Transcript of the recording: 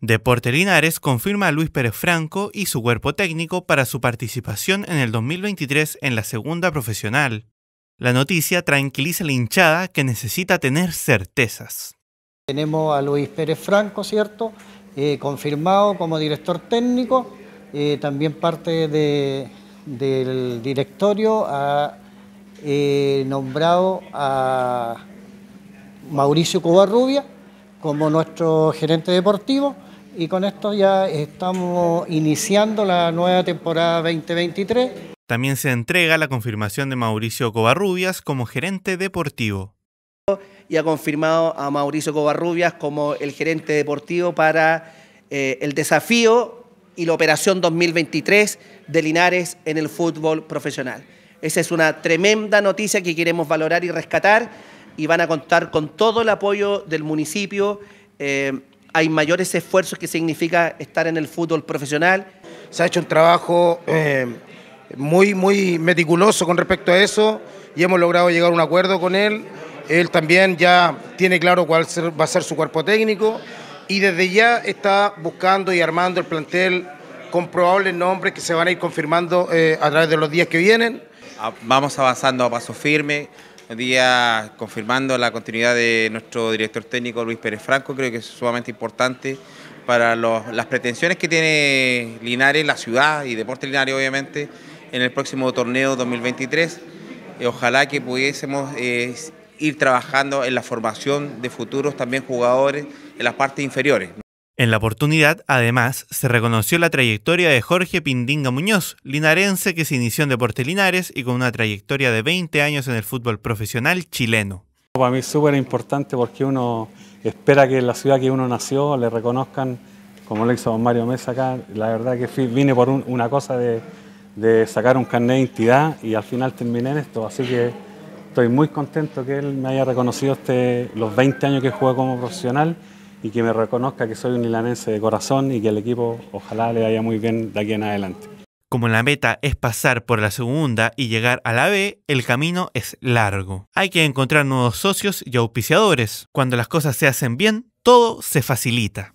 Deporte Linares confirma a Luis Pérez Franco y su cuerpo técnico para su participación en el 2023 en la segunda profesional. La noticia tranquiliza a la hinchada que necesita tener certezas. Tenemos a Luis Pérez Franco, ¿cierto? Eh, confirmado como director técnico, eh, también parte del directorio ha eh, nombrado a Mauricio Cubarrubia... como nuestro gerente deportivo y con esto ya estamos iniciando la nueva temporada 2023. También se entrega la confirmación de Mauricio Covarrubias como gerente deportivo. Y ha confirmado a Mauricio Covarrubias como el gerente deportivo para eh, el desafío y la operación 2023 de Linares en el fútbol profesional. Esa es una tremenda noticia que queremos valorar y rescatar y van a contar con todo el apoyo del municipio. Eh, hay mayores esfuerzos que significa estar en el fútbol profesional. Se ha hecho un trabajo eh, muy, muy meticuloso con respecto a eso y hemos logrado llegar a un acuerdo con él. Él también ya tiene claro cuál va a ser su cuerpo técnico y desde ya está buscando y armando el plantel con probables nombres que se van a ir confirmando eh, a través de los días que vienen. Ah, vamos avanzando a paso firme, día confirmando la continuidad de nuestro director técnico Luis Pérez Franco, creo que es sumamente importante para las pretensiones que tiene Linares, la ciudad y Deporte Linares obviamente, en el próximo torneo 2023. Eh, ojalá que pudiésemos eh, ir trabajando en la formación de futuros también jugadores en las partes inferiores. En la oportunidad, además, se reconoció la trayectoria de Jorge Pindinga Muñoz, linarense que se inició en Deportes Linares y con una trayectoria de 20 años en el fútbol profesional chileno. Para mí es súper importante porque uno espera que la ciudad que uno nació le reconozcan, como lo hizo Mario Mesa acá, la verdad que vine por una cosa de, sacar un carnet de identidad y al final terminé en esto, así que estoy muy contento que él me haya reconocido este, los 20 años que jugué como profesional y que me reconozca que soy un ilanense de corazón y que el equipo ojalá le vaya muy bien de aquí en adelante. Como la meta es pasar por la segunda y llegar a la B, el camino es largo. Hay que encontrar nuevos socios y auspiciadores. Cuando las cosas se hacen bien, todo se facilita.